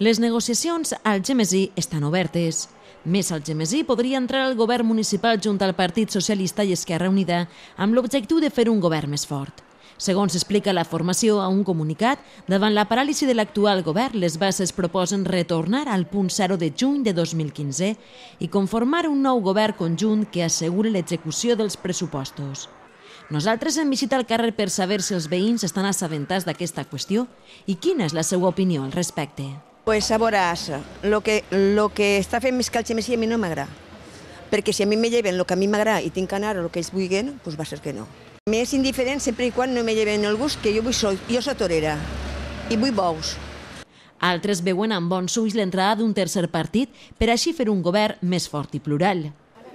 Les negociacions al Gemesí estan obertes. Més al Gemesí podria entrar el govern municipal junt al Partit Socialista i Esquerra Unida amb l'objectiu de fer un govern més fort. Segons explica la formació a un comunicat, davant la paràlisi de l'actual govern, les bases proposen retornar al punt zero de juny de 2015 i conformar un nou govern conjunt que asseguri l'execució dels pressupostos. Nosaltres hem visitat el carrer per saber si els veïns estan assabentats d'aquesta qüestió i quina és la seva opinió al respecte. Pues sabor a asa. Lo que, lo que està fent més més Xemesí a mi no m'agrada. Perquè si a mi me lleven el que a mi m'agrada i tinc que anar el que ells vulguin, doncs va ser que no. M'és indiferent sempre i quan no me lleven el gust que jo vull sol, Jo soc torera i vull bous. Altres veuen amb bons ulls l'entrada d'un tercer partit per així fer un govern més fort i plural.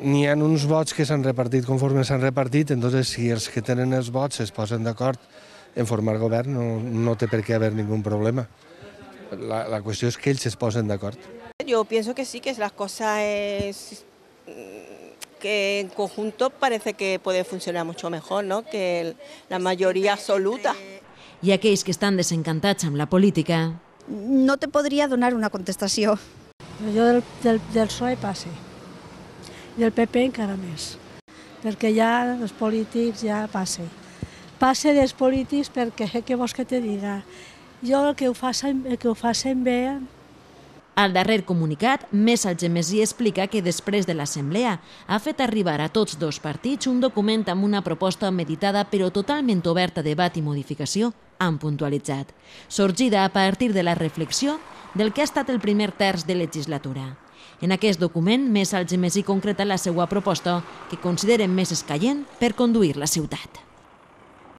N'hi ha uns vots que s'han repartit conforme s'han repartit, entonces si els que tenen els vots es posen d'acord en formar govern no, no té per què haver ningú problema. La, la qüestió és que ells es posen d'acord. Yo pienso que sí, que las coses que en conjunto parece que puede funcionar mucho mejor, ¿no? Que la mayoría absoluta. I aquells que estan desencantats amb la política... No te podria donar una contestació. Jo del, del, del PSOE passe. I del PP encara més. Perquè ja els polítics ja passe. Passe dels polítics perquè què vols que te diga? Jo el que ho facin, el que ho facin bé... Al darrer comunicat, més al Gemesí explica que després de l'assemblea ha fet arribar a tots dos partits un document amb una proposta meditada però totalment oberta a debat i modificació, han puntualitzat, sorgida a partir de la reflexió del que ha estat el primer terç de legislatura. En aquest document, més al Gemesí concreta la seva proposta, que consideren més escaient per conduir la ciutat.